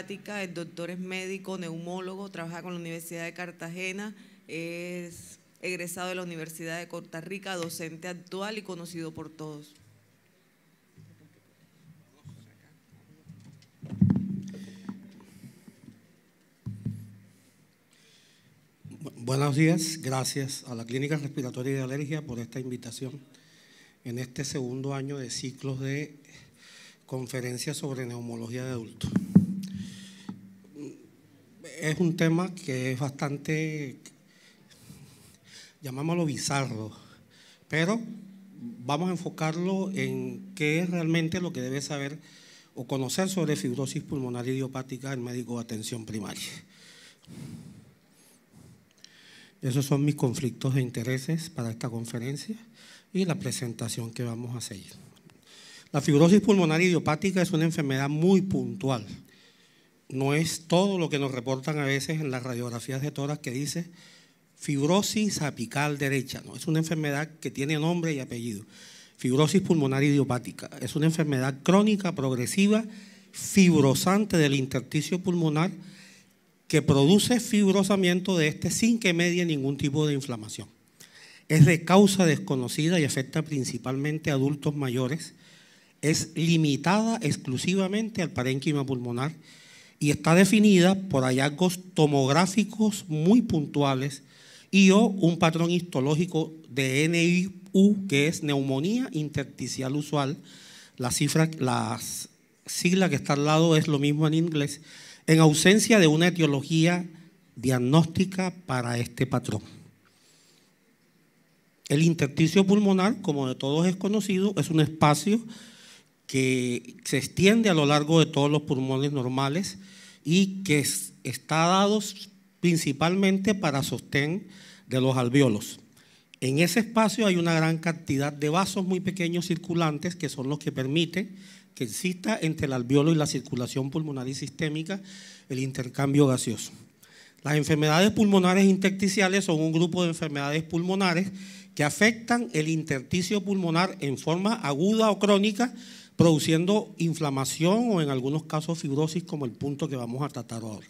el doctor es médico, neumólogo, trabaja con la Universidad de Cartagena, es egresado de la Universidad de Costa Rica, docente actual y conocido por todos. Buenos días, gracias a la Clínica Respiratoria y de Alergia por esta invitación en este segundo año de ciclos de conferencias sobre neumología de adultos es un tema que es bastante, llamámoslo bizarro, pero vamos a enfocarlo en qué es realmente lo que debe saber o conocer sobre fibrosis pulmonar idiopática el médico de atención primaria. Esos son mis conflictos de intereses para esta conferencia y la presentación que vamos a seguir. La fibrosis pulmonar idiopática es una enfermedad muy puntual no es todo lo que nos reportan a veces en las radiografías de toras que dice fibrosis apical derecha. ¿no? Es una enfermedad que tiene nombre y apellido. Fibrosis pulmonar idiopática. Es una enfermedad crónica, progresiva, fibrosante del intersticio pulmonar que produce fibrosamiento de este sin que medie ningún tipo de inflamación. Es de causa desconocida y afecta principalmente a adultos mayores. Es limitada exclusivamente al parénquima pulmonar y está definida por hallazgos tomográficos muy puntuales y o un patrón histológico de NIU, que es neumonía intersticial usual. La, cifra, las sigla que está al lado es lo mismo en inglés, en ausencia de una etiología diagnóstica para este patrón. El intersticio pulmonar, como de todos es conocido, es un espacio que se extiende a lo largo de todos los pulmones normales y que está dado principalmente para sostén de los alveolos. En ese espacio hay una gran cantidad de vasos muy pequeños circulantes que son los que permiten que exista entre el alveolo y la circulación pulmonar y sistémica el intercambio gaseoso. Las enfermedades pulmonares intersticiales son un grupo de enfermedades pulmonares que afectan el intersticio pulmonar en forma aguda o crónica produciendo inflamación o en algunos casos fibrosis como el punto que vamos a tratar hoy.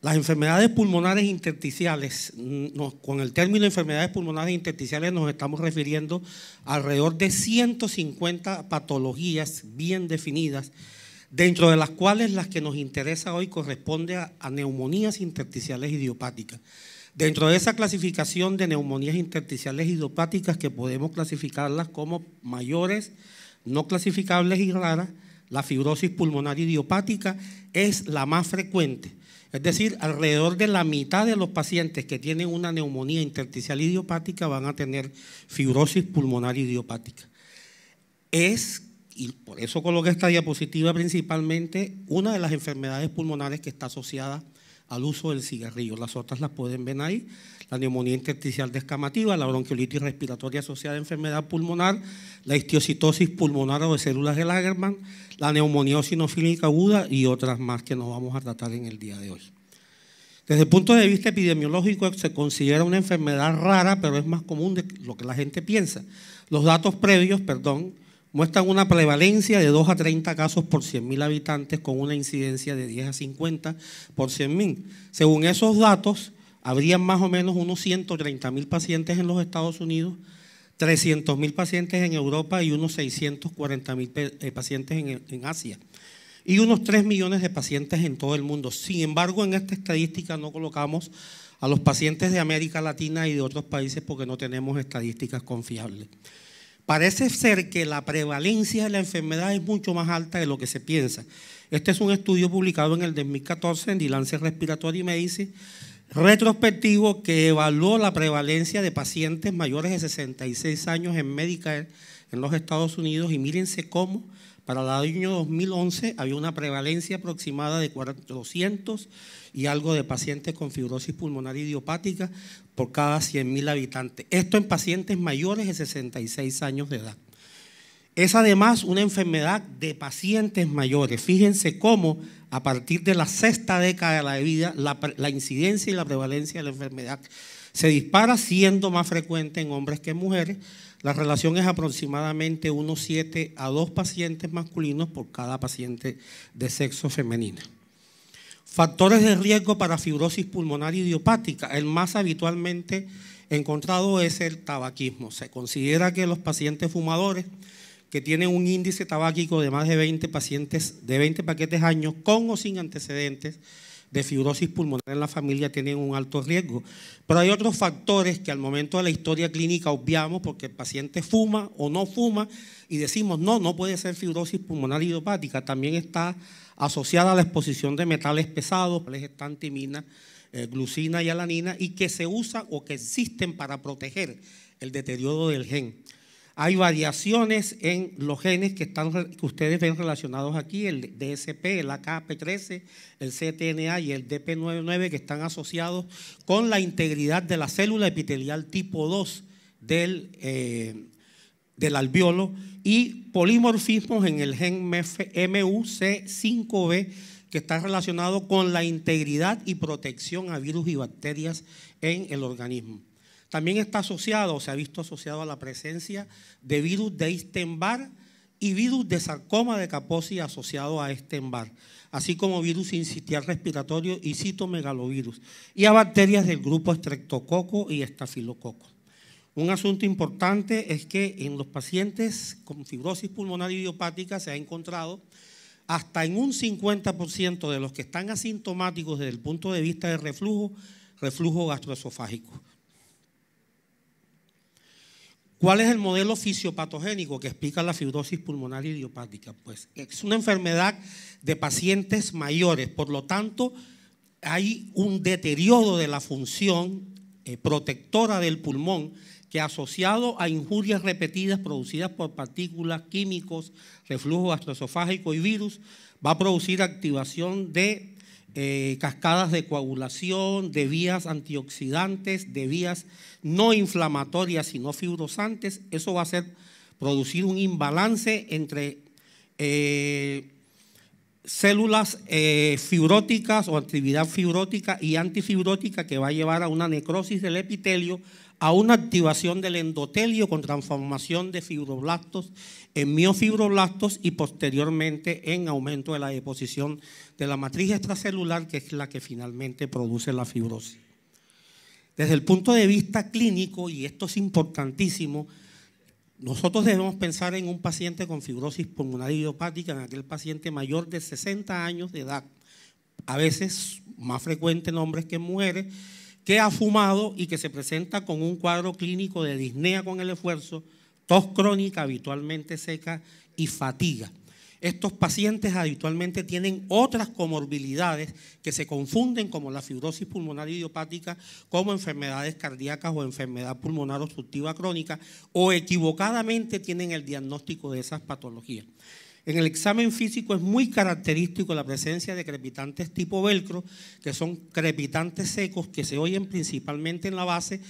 Las enfermedades pulmonares intersticiales, mm, con el término enfermedades pulmonares intersticiales nos estamos refiriendo alrededor de 150 patologías bien definidas, dentro de las cuales las que nos interesa hoy corresponde a, a neumonías intersticiales idiopáticas. Dentro de esa clasificación de neumonías intersticiales idiopáticas que podemos clasificarlas como mayores, no clasificables y raras, la fibrosis pulmonar idiopática es la más frecuente. Es decir, alrededor de la mitad de los pacientes que tienen una neumonía intersticial idiopática van a tener fibrosis pulmonar idiopática. Es, y por eso coloqué esta diapositiva principalmente, una de las enfermedades pulmonares que está asociada al uso del cigarrillo. Las otras las pueden ver ahí, la neumonía intersticial descamativa, la bronquiolitis respiratoria asociada a enfermedad pulmonar, la histiocitosis pulmonar o de células de Lagerman, la neumonía sinofílica aguda y otras más que nos vamos a tratar en el día de hoy. Desde el punto de vista epidemiológico se considera una enfermedad rara, pero es más común de lo que la gente piensa. Los datos previos, perdón, muestran una prevalencia de 2 a 30 casos por 100.000 habitantes con una incidencia de 10 a 50 por 100.000. Según esos datos, habrían más o menos unos 130.000 pacientes en los Estados Unidos, 300.000 pacientes en Europa y unos 640.000 eh, pacientes en, en Asia. Y unos 3 millones de pacientes en todo el mundo. Sin embargo, en esta estadística no colocamos a los pacientes de América Latina y de otros países porque no tenemos estadísticas confiables. Parece ser que la prevalencia de la enfermedad es mucho más alta de lo que se piensa. Este es un estudio publicado en el 2014 en Dilance Respiratoria y Medicine, retrospectivo que evaluó la prevalencia de pacientes mayores de 66 años en Medicare en los Estados Unidos y mírense cómo para el año 2011 había una prevalencia aproximada de 400 y algo de pacientes con fibrosis pulmonar idiopática por cada 100.000 habitantes. Esto en pacientes mayores de 66 años de edad. Es además una enfermedad de pacientes mayores. Fíjense cómo a partir de la sexta década de la vida la, la incidencia y la prevalencia de la enfermedad se dispara siendo más frecuente en hombres que en mujeres la relación es aproximadamente unos a 2 pacientes masculinos por cada paciente de sexo femenino. Factores de riesgo para fibrosis pulmonar idiopática. El más habitualmente encontrado es el tabaquismo. Se considera que los pacientes fumadores que tienen un índice tabáquico de más de 20 pacientes de 20 paquetes años con o sin antecedentes de fibrosis pulmonar en la familia tienen un alto riesgo. Pero hay otros factores que al momento de la historia clínica obviamos porque el paciente fuma o no fuma y decimos, no, no puede ser fibrosis pulmonar idiopática, también está asociada a la exposición de metales pesados, les la eh, glucina y alanina, y que se usa o que existen para proteger el deterioro del gen. Hay variaciones en los genes que, están, que ustedes ven relacionados aquí, el DSP, el AKP13, el CTNA y el DP99 que están asociados con la integridad de la célula epitelial tipo 2 del, eh, del alveolo y polimorfismos en el gen MUC5B que está relacionado con la integridad y protección a virus y bacterias en el organismo. También está asociado o se ha visto asociado a la presencia de virus de epstein y virus de sarcoma de Kaposi asociado a epstein así como virus incitial respiratorio y citomegalovirus, y a bacterias del grupo estreptococo y estafilococo. Un asunto importante es que en los pacientes con fibrosis pulmonar idiopática se ha encontrado hasta en un 50% de los que están asintomáticos desde el punto de vista de reflujo, reflujo gastroesofágico. ¿Cuál es el modelo fisiopatogénico que explica la fibrosis pulmonar idiopática? Pues es una enfermedad de pacientes mayores, por lo tanto hay un deterioro de la función eh, protectora del pulmón que asociado a injurias repetidas producidas por partículas, químicos, reflujo gastroesofágico y virus, va a producir activación de eh, cascadas de coagulación, de vías antioxidantes, de vías no inflamatorias, sino fibrosantes. Eso va a ser producir un imbalance entre eh, células eh, fibróticas o actividad fibrótica y antifibrótica que va a llevar a una necrosis del epitelio, a una activación del endotelio con transformación de fibroblastos en miofibroblastos y posteriormente en aumento de la deposición de la matriz extracelular, que es la que finalmente produce la fibrosis. Desde el punto de vista clínico, y esto es importantísimo, nosotros debemos pensar en un paciente con fibrosis pulmonar idiopática, en aquel paciente mayor de 60 años de edad, a veces más frecuente en hombres que en mujeres, que ha fumado y que se presenta con un cuadro clínico de disnea con el esfuerzo, tos crónica habitualmente seca y fatiga. Estos pacientes habitualmente tienen otras comorbilidades que se confunden como la fibrosis pulmonar idiopática, como enfermedades cardíacas o enfermedad pulmonar obstructiva crónica, o equivocadamente tienen el diagnóstico de esas patologías. En el examen físico es muy característico la presencia de crepitantes tipo velcro, que son crepitantes secos que se oyen principalmente en la base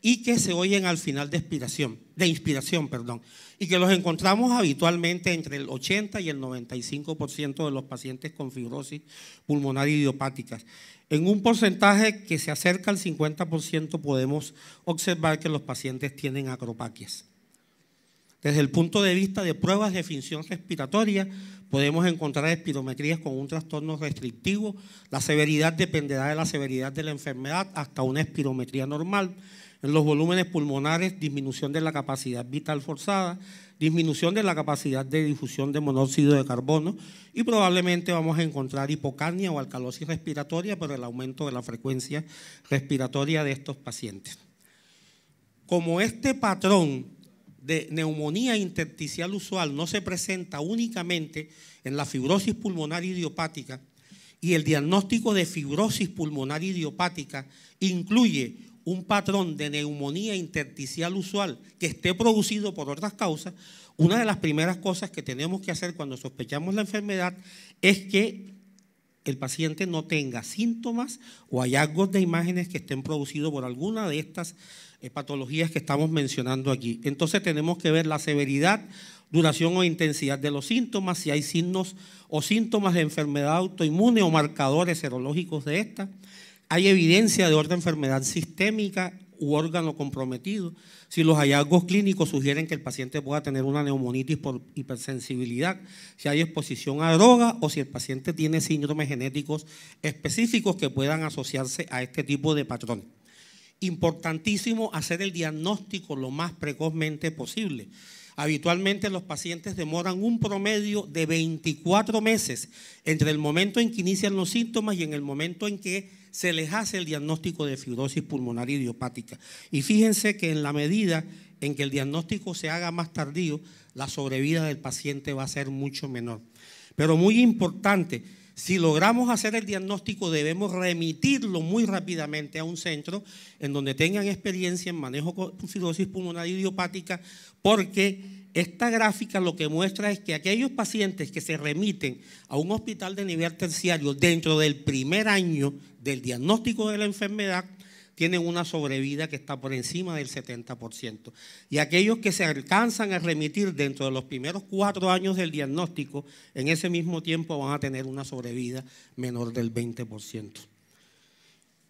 y que se oyen al final de inspiración, de inspiración, perdón, y que los encontramos habitualmente entre el 80 y el 95% de los pacientes con fibrosis pulmonar idiopática. En un porcentaje que se acerca al 50% podemos observar que los pacientes tienen acropaquias. Desde el punto de vista de pruebas de finción respiratoria, podemos encontrar espirometrías con un trastorno restrictivo. La severidad dependerá de la severidad de la enfermedad hasta una espirometría normal. En los volúmenes pulmonares, disminución de la capacidad vital forzada, disminución de la capacidad de difusión de monóxido de carbono y probablemente vamos a encontrar hipocarnia o alcalosis respiratoria por el aumento de la frecuencia respiratoria de estos pacientes. Como este patrón de neumonía intersticial usual no se presenta únicamente en la fibrosis pulmonar idiopática y el diagnóstico de fibrosis pulmonar idiopática incluye un patrón de neumonía intersticial usual que esté producido por otras causas, una de las primeras cosas que tenemos que hacer cuando sospechamos la enfermedad es que el paciente no tenga síntomas o hallazgos de imágenes que estén producidos por alguna de estas eh, patologías que estamos mencionando aquí. Entonces tenemos que ver la severidad, duración o intensidad de los síntomas, si hay signos o síntomas de enfermedad autoinmune o marcadores serológicos de esta. Hay evidencia de otra enfermedad sistémica u órgano comprometido. Si los hallazgos clínicos sugieren que el paciente pueda tener una neumonitis por hipersensibilidad, si hay exposición a droga o si el paciente tiene síndromes genéticos específicos que puedan asociarse a este tipo de patrones. Importantísimo hacer el diagnóstico lo más precozmente posible. Habitualmente los pacientes demoran un promedio de 24 meses entre el momento en que inician los síntomas y en el momento en que se les hace el diagnóstico de fibrosis pulmonar idiopática. Y fíjense que en la medida en que el diagnóstico se haga más tardío, la sobrevida del paciente va a ser mucho menor. Pero muy importante, si logramos hacer el diagnóstico, debemos remitirlo muy rápidamente a un centro en donde tengan experiencia en manejo con cirrosis pulmonar idiopática, porque esta gráfica lo que muestra es que aquellos pacientes que se remiten a un hospital de nivel terciario dentro del primer año del diagnóstico de la enfermedad tienen una sobrevida que está por encima del 70%. Y aquellos que se alcanzan a remitir dentro de los primeros cuatro años del diagnóstico, en ese mismo tiempo van a tener una sobrevida menor del 20%.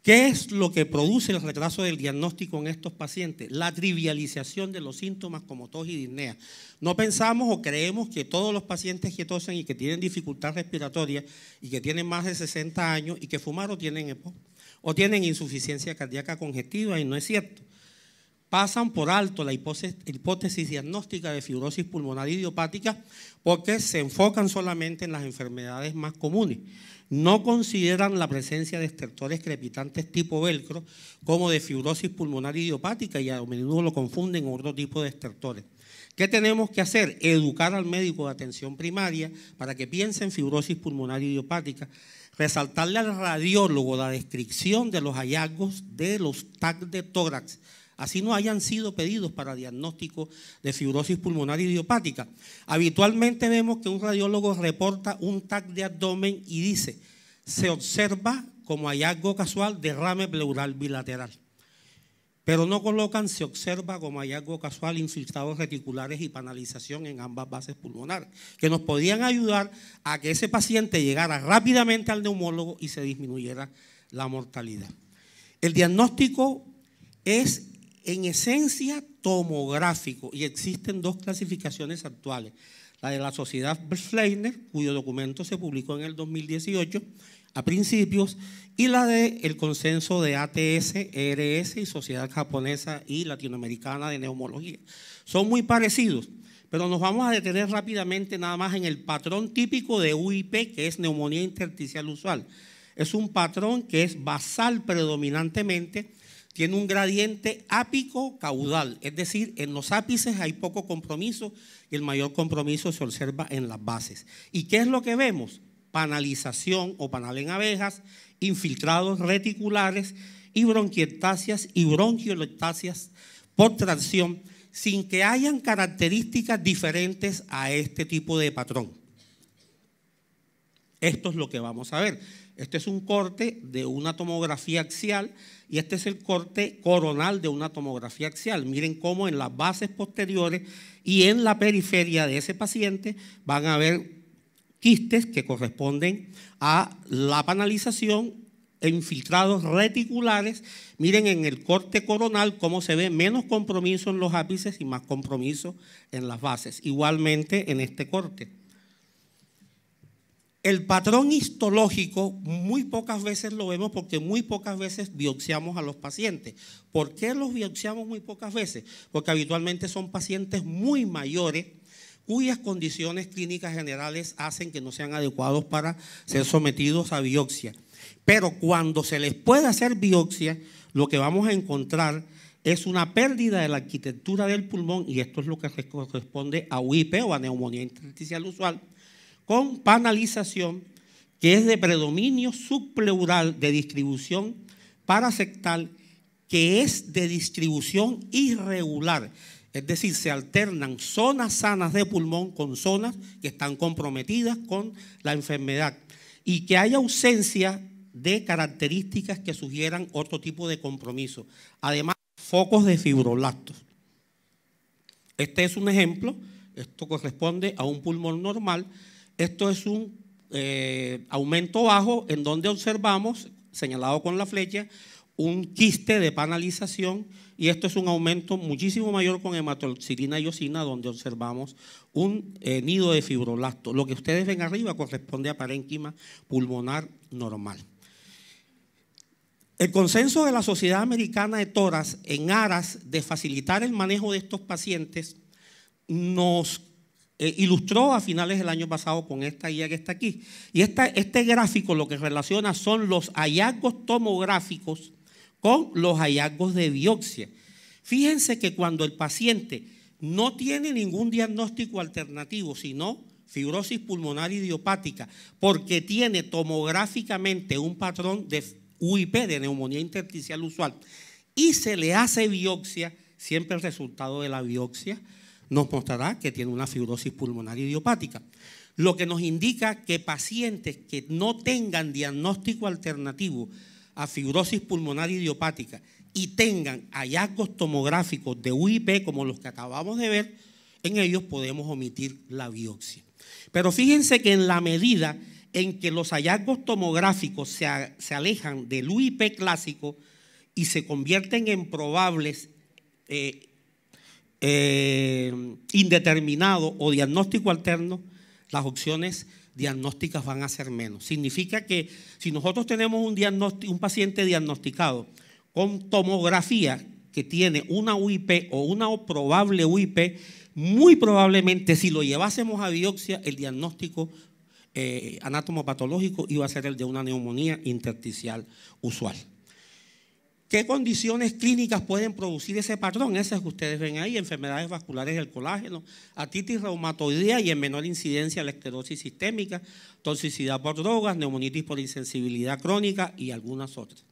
¿Qué es lo que produce el retraso del diagnóstico en estos pacientes? La trivialización de los síntomas como tos y disnea. No pensamos o creemos que todos los pacientes que tosen y que tienen dificultad respiratoria y que tienen más de 60 años y que fumaron tienen EPOC o tienen insuficiencia cardíaca congestiva y no es cierto. Pasan por alto la hipótesis diagnóstica de fibrosis pulmonar idiopática porque se enfocan solamente en las enfermedades más comunes. No consideran la presencia de estertores crepitantes tipo velcro como de fibrosis pulmonar idiopática y a menudo lo confunden con otro tipo de estertores. ¿Qué tenemos que hacer? Educar al médico de atención primaria para que piense en fibrosis pulmonar idiopática, resaltarle al radiólogo la descripción de los hallazgos de los TAC de tórax, así no hayan sido pedidos para diagnóstico de fibrosis pulmonar idiopática. Habitualmente vemos que un radiólogo reporta un TAC de abdomen y dice, se observa como hallazgo casual derrame pleural bilateral pero no colocan, se observa como hallazgo casual, infiltrados reticulares y panalización en ambas bases pulmonares, que nos podían ayudar a que ese paciente llegara rápidamente al neumólogo y se disminuyera la mortalidad. El diagnóstico es en esencia tomográfico y existen dos clasificaciones actuales. La de la Sociedad Fleiner, cuyo documento se publicó en el 2018, a principios y la de el consenso de ATS, ERS y Sociedad Japonesa y Latinoamericana de Neumología. Son muy parecidos, pero nos vamos a detener rápidamente nada más en el patrón típico de UIP, que es neumonía intersticial usual. Es un patrón que es basal predominantemente, tiene un gradiente ápico caudal, es decir, en los ápices hay poco compromiso y el mayor compromiso se observa en las bases. ¿Y qué es lo que vemos? panalización o panal en abejas, infiltrados reticulares y bronquiectasias y bronquiolectasias por tracción sin que hayan características diferentes a este tipo de patrón. Esto es lo que vamos a ver. Este es un corte de una tomografía axial y este es el corte coronal de una tomografía axial. Miren cómo en las bases posteriores y en la periferia de ese paciente van a ver quistes que corresponden a la panalización e infiltrados reticulares. Miren en el corte coronal cómo se ve menos compromiso en los ápices y más compromiso en las bases. Igualmente en este corte. El patrón histológico muy pocas veces lo vemos porque muy pocas veces biopsiamos a los pacientes. ¿Por qué los biopsiamos muy pocas veces? Porque habitualmente son pacientes muy mayores cuyas condiciones clínicas generales hacen que no sean adecuados para ser sometidos a biopsia. Pero cuando se les puede hacer biopsia, lo que vamos a encontrar es una pérdida de la arquitectura del pulmón y esto es lo que corresponde a UIP o a neumonía intersticial usual, con panalización que es de predominio subpleural de distribución parasectal que es de distribución irregular. Es decir, se alternan zonas sanas de pulmón con zonas que están comprometidas con la enfermedad y que hay ausencia de características que sugieran otro tipo de compromiso. Además, focos de fibroblastos. Este es un ejemplo, esto corresponde a un pulmón normal, esto es un eh, aumento bajo en donde observamos, señalado con la flecha, un quiste de panalización y esto es un aumento muchísimo mayor con hematoxilina y osina donde observamos un eh, nido de fibroblasto. Lo que ustedes ven arriba corresponde a parénquima pulmonar normal. El consenso de la Sociedad Americana de Toras en aras de facilitar el manejo de estos pacientes nos eh, ilustró a finales del año pasado con esta guía que está aquí. Y esta, este gráfico lo que relaciona son los hallazgos tomográficos con los hallazgos de biopsia. Fíjense que cuando el paciente no tiene ningún diagnóstico alternativo, sino fibrosis pulmonar idiopática, porque tiene tomográficamente un patrón de UIP, de neumonía intersticial usual, y se le hace biopsia, siempre el resultado de la biopsia nos mostrará que tiene una fibrosis pulmonar idiopática. Lo que nos indica que pacientes que no tengan diagnóstico alternativo a fibrosis pulmonar idiopática y tengan hallazgos tomográficos de UIP como los que acabamos de ver, en ellos podemos omitir la biopsia. Pero fíjense que en la medida en que los hallazgos tomográficos se, alejan del UIP clásico y se convierten en probables eh, eh, indeterminados o diagnóstico alterno, las opciones diagnósticas van a ser menos. Significa que si nosotros tenemos un, paciente diagnosticado con tomografía que tiene una UIP o una probable UIP, muy probablemente si lo llevásemos a biopsia, el diagnóstico eh, anatomopatológico iba a ser el de una neumonía intersticial usual. ¿Qué condiciones clínicas pueden producir ese patrón? Esas que ustedes ven ahí, enfermedades vasculares del colágeno, artritis reumatoidea y en menor incidencia la esclerosis sistémica, toxicidad por drogas, neumonitis por insensibilidad crónica y algunas otras.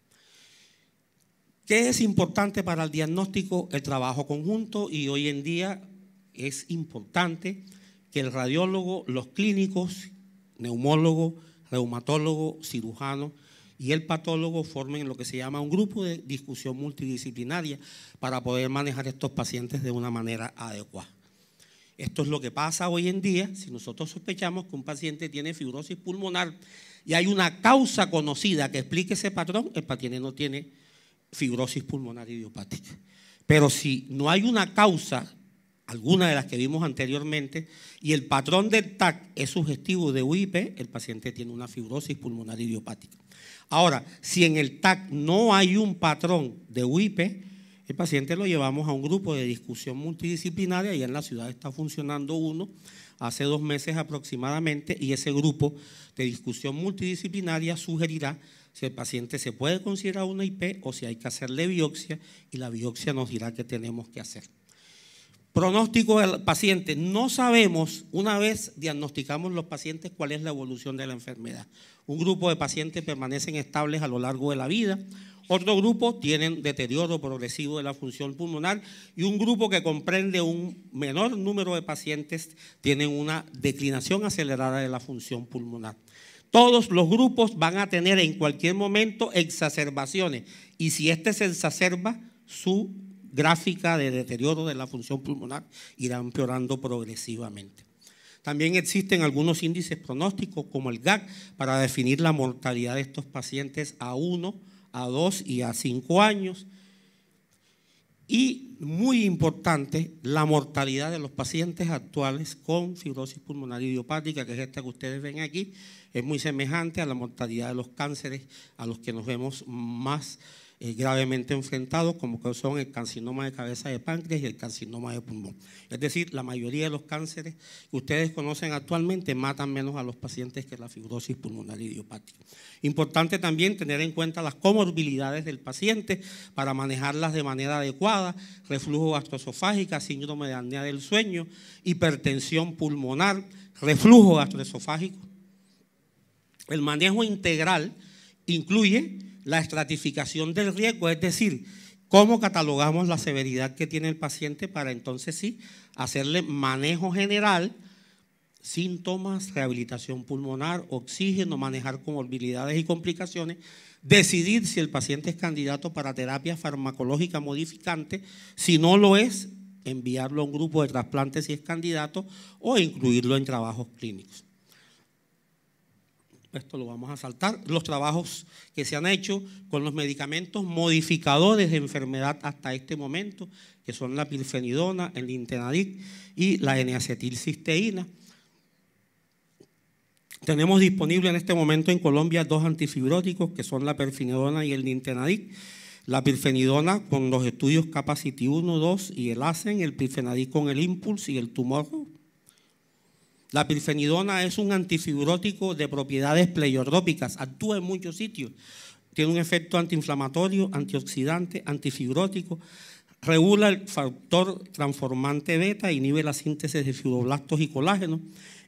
¿Qué es importante para el diagnóstico? El trabajo conjunto y hoy en día es importante que el radiólogo, los clínicos, neumólogo, reumatólogo, cirujano, y el patólogo formen lo que se llama un grupo de discusión multidisciplinaria para poder manejar estos pacientes de una manera adecuada. Esto es lo que pasa hoy en día si nosotros sospechamos que un paciente tiene fibrosis pulmonar y hay una causa conocida que explique ese patrón, el paciente no tiene fibrosis pulmonar idiopática. Pero si no hay una causa, alguna de las que vimos anteriormente, y el patrón del TAC es sugestivo de UIP, el paciente tiene una fibrosis pulmonar idiopática. Ahora, si en el TAC no hay un patrón de UIP, el paciente lo llevamos a un grupo de discusión multidisciplinaria y en la ciudad está funcionando uno hace dos meses aproximadamente y ese grupo de discusión multidisciplinaria sugerirá si el paciente se puede considerar una IP o si hay que hacerle biopsia y la biopsia nos dirá qué tenemos que hacer. Pronóstico del paciente. No sabemos, una vez diagnosticamos los pacientes, cuál es la evolución de la enfermedad. Un grupo de pacientes permanecen estables a lo largo de la vida, otro grupo tienen deterioro progresivo de la función pulmonar y un grupo que comprende un menor número de pacientes tienen una declinación acelerada de la función pulmonar. Todos los grupos van a tener en cualquier momento exacerbaciones y si este se exacerba, su gráfica de deterioro de la función pulmonar irá empeorando progresivamente. También existen algunos índices pronósticos como el GAC para definir la mortalidad de estos pacientes a 1, a 2 y a 5 años. Y muy importante, la mortalidad de los pacientes actuales con fibrosis pulmonar idiopática, que es esta que ustedes ven aquí, es muy semejante a la mortalidad de los cánceres a los que nos vemos más eh, gravemente enfrentados, como son el carcinoma de cabeza de páncreas y el carcinoma de pulmón. Es decir, la mayoría de los cánceres que ustedes conocen actualmente matan menos a los pacientes que la fibrosis pulmonar idiopática. Importante también tener en cuenta las comorbilidades del paciente para manejarlas de manera adecuada, reflujo gastroesofágico, síndrome de apnea del sueño, hipertensión pulmonar, reflujo gastroesofágico. El manejo integral incluye la estratificación del riesgo, es decir, cómo catalogamos la severidad que tiene el paciente para entonces sí hacerle manejo general, síntomas, rehabilitación pulmonar, oxígeno, manejar comorbilidades y complicaciones, decidir si el paciente es candidato para terapia farmacológica modificante, si no lo es, enviarlo a un grupo de trasplantes si es candidato o incluirlo en trabajos clínicos esto lo vamos a saltar, los trabajos que se han hecho con los medicamentos modificadores de enfermedad hasta este momento, que son la pirfenidona, el Nintenadic y la N-acetilcisteína. Tenemos disponible en este momento en Colombia dos antifibróticos, que son la perfenidona y el nintenadic. La pirfenidona con los estudios Capacity 1, 2 y el ACEN, el pirfenadic con el Impulse y el tumor la pirfenidona es un antifibrótico de propiedades pleiotrópicas, actúa en muchos sitios. Tiene un efecto antiinflamatorio, antioxidante, antifibrótico. Regula el factor transformante beta, inhibe la síntesis de fibroblastos y colágeno,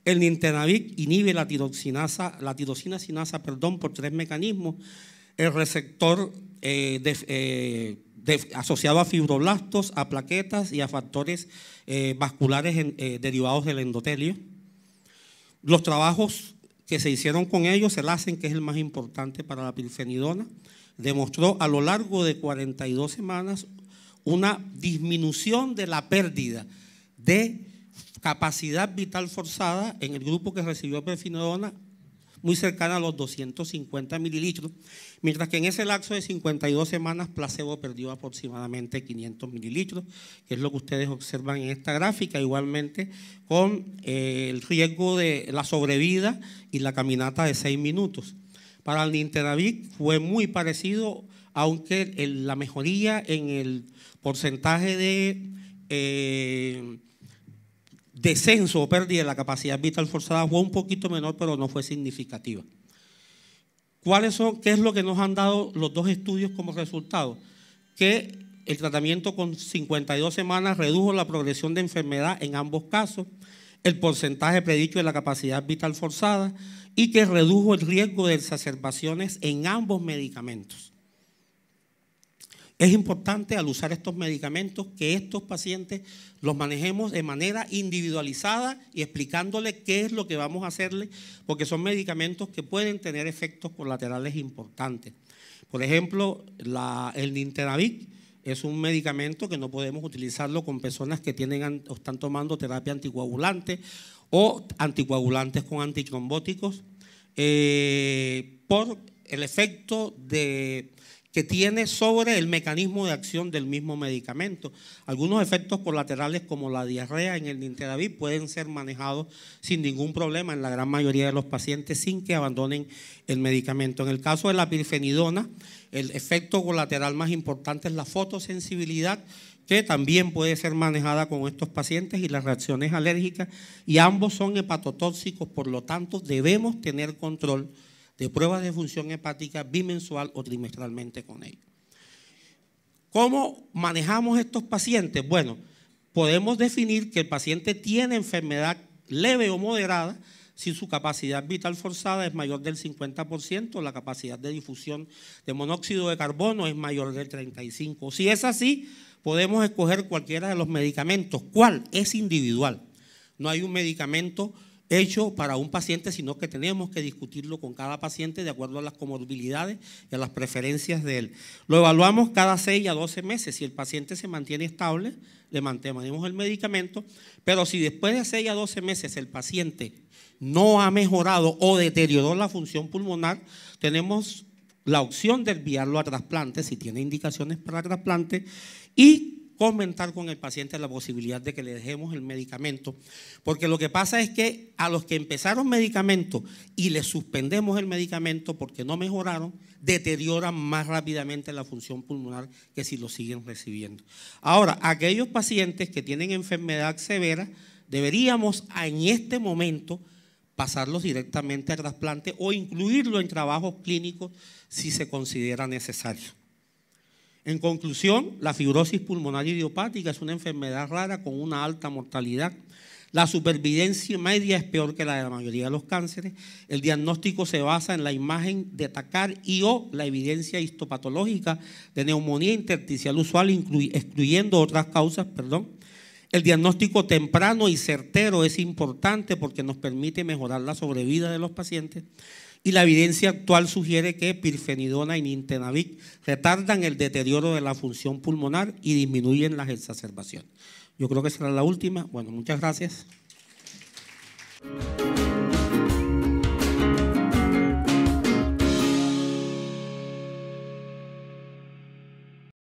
El nintenavic inhibe la tiroxinasa, la sinasa, por tres mecanismos. El receptor eh, eh, asociado a fibroblastos, a plaquetas y a factores eh, vasculares derivados del endotelio. Los trabajos que se hicieron con ellos, el hacen, que es el más importante para la pilfenidona, demostró a lo largo de 42 semanas una disminución de la pérdida de capacidad vital forzada en el grupo que recibió perfenidona muy cercana a los 250 mililitros, mientras que en ese lapso de 52 semanas placebo perdió aproximadamente 500 mililitros, que es lo que ustedes observan en esta gráfica, igualmente con eh, el riesgo de la sobrevida y la caminata de 6 minutos. Para el Ninteravic fue muy parecido, aunque la mejoría en el porcentaje de... Eh, descenso o pérdida de la capacidad vital forzada fue un poquito menor, pero no fue significativa. ¿Qué es lo que nos han dado los dos estudios como resultado? Que el tratamiento con 52 semanas redujo la progresión de enfermedad en ambos casos, el porcentaje predicho de la capacidad vital forzada y que redujo el riesgo de exacerbaciones en ambos medicamentos. Es importante al usar estos medicamentos que estos pacientes los manejemos de manera individualizada y explicándole qué es lo que vamos a hacerle, porque son medicamentos que pueden tener efectos colaterales importantes. Por ejemplo, el Nintenavic es un medicamento que no podemos utilizarlo con personas que tienen o están tomando terapia anticoagulante o anticoagulantes con antitrombóticos eh, por el efecto de tiene sobre el mecanismo de acción del mismo medicamento. Algunos efectos colaterales como la diarrea en el Ninteravir pueden ser manejados sin ningún problema en la gran mayoría de los pacientes sin que abandonen el medicamento. En el caso de la pirfenidona, el efecto colateral más importante es la fotosensibilidad que también puede ser manejada con estos pacientes y las reacciones alérgicas, y ambos son hepatotóxicos, por lo tanto debemos tener control de pruebas de función hepática bimensual o trimestralmente con él. ¿Cómo manejamos estos pacientes? Bueno, podemos definir que el paciente tiene enfermedad leve o moderada si su capacidad vital forzada es mayor del 50%, la capacidad de difusión de monóxido de carbono es mayor del 35%. Si es así, podemos escoger cualquiera de los medicamentos. ¿Cuál? Es individual. No hay un medicamento hecho para un paciente, sino que tenemos que discutirlo con cada paciente de acuerdo a las comorbilidades y a las preferencias de él. Lo evaluamos cada 6 a 12 meses. Si el paciente se mantiene estable, le mantenemos el medicamento, pero si después de 6 a 12 meses el paciente no ha mejorado o deterioró la función pulmonar, tenemos la opción de enviarlo a trasplante si tiene indicaciones para trasplante y comentar con el paciente la posibilidad de que le dejemos el medicamento, porque lo que pasa es que a los que empezaron medicamento y les suspendemos el medicamento porque no mejoraron, deterioran más rápidamente la función pulmonar que si lo siguen recibiendo. Ahora, aquellos pacientes que tienen enfermedad severa, deberíamos en este momento pasarlos directamente al trasplante o incluirlo en trabajos clínicos si se considera necesario. En conclusión, la fibrosis pulmonar idiopática es una enfermedad rara con una alta mortalidad. La supervivencia media es peor que la de la mayoría de los cánceres. El diagnóstico se basa en la imagen de atacar y o la evidencia histopatológica de neumonía intersticial usual, excluyendo otras causas, perdón. El diagnóstico temprano y certero es importante porque nos permite mejorar la sobrevida de los pacientes y la evidencia actual sugiere que pirfenidona y nintenavic retardan el deterioro de la función pulmonar y disminuyen las exacerbaciones. Yo creo que será la última. Bueno, muchas gracias.